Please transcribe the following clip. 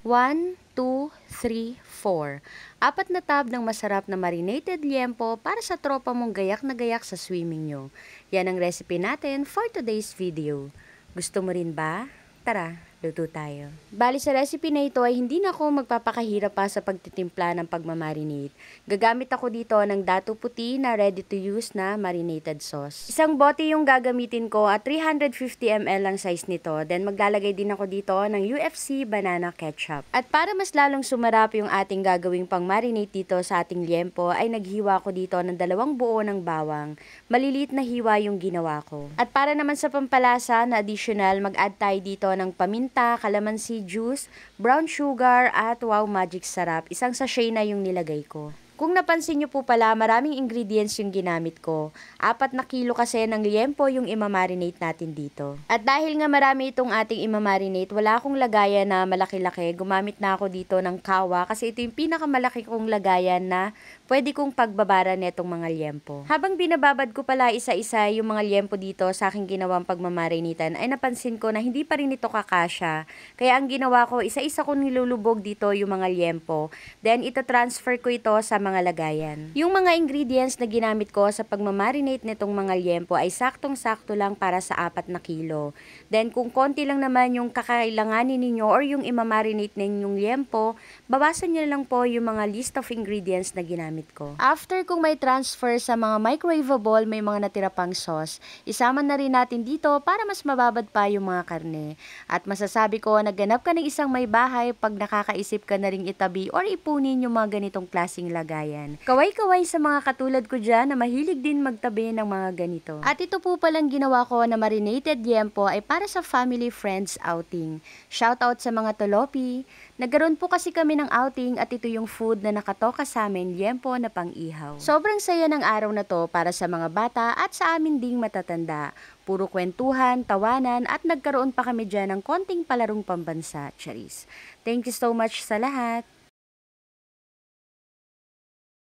1, 2, 3, 4. Apat na tab ng masarap na marinated liempo para sa tropa mong gayak na gayak sa swimming nyo. Yan ang recipe natin for today's video. Gusto mo rin ba? Tara, Luto tayo. Bali sa recipe na ito ay hindi na ako magpapakahirap pa sa pagtitimpla ng pagmamarinate. Gagamit ako dito ng dato puti na ready to use na marinated sauce. Isang bote yung gagamitin ko at 350 ml ang size nito. Then maglalagay din ako dito ng UFC banana ketchup. At para mas lalong sumarap yung ating gagawing pangmarinate dito sa ating liempo ay naghiwa ko dito ng dalawang buo ng bawang. Malilit na hiwa yung ginawa ko. At para naman sa pampalasa na additional, mag-add tayo dito ng paminta paminta, kalamansi juice, brown sugar, at wow magic sarap. Isang sachet na yung nilagay ko. Kung napansin nyo po pala, maraming ingredients yung ginamit ko. Apat na kilo kasi ng liempo yung imamarinate natin dito. At dahil nga marami itong ating imamarinate, wala akong lagayan na malaki-laki. Gumamit na ako dito ng kawa kasi ito yung pinakamalaki kong lagayan na pwede kong pagbabara netong mga liempo. Habang binababad ko pala isa-isa yung mga liempo dito sa aking ginawang pagmamarinitan, ay napansin ko na hindi pa rin ito kakasya. Kaya ang ginawa ko, isa-isa kong nilulubog dito yung mga liempo. Then, transfer ko ito sa mga mga lagayan. Yung mga ingredients na ginamit ko sa pagmamarinate nitong mga liempo ay saktong-sakto lang para sa apat na kilo. Then kung konti lang naman yung kakailanganin ninyo or yung imamarinate ninyong liempo, bawasan nyo lang po yung mga list of ingredients na ginamit ko. After kung may transfer sa mga microwavable, may mga natira pang sauce, isama na rin natin dito para mas mababad pa yung mga karne. At masasabi ko, naganap ka ng isang may bahay pag nakakaisip ka na rin itabi or ipunin yung mga ganitong klaseng lagay kalagayan. Kaway-kaway sa mga katulad ko dyan na mahilig din magtabi ng mga ganito. At ito po palang ginawa ko na marinated yempo ay para sa family friends outing. Shoutout sa mga tolopi. Nagkaroon po kasi kami ng outing at ito yung food na nakatoka sa amin, yempo na pang-ihaw. Sobrang saya ng araw na to para sa mga bata at sa amin ding matatanda. Puro kwentuhan, tawanan at nagkaroon pa kami dyan ng konting palarong pambansa, Charis. Thank you so much sa lahat!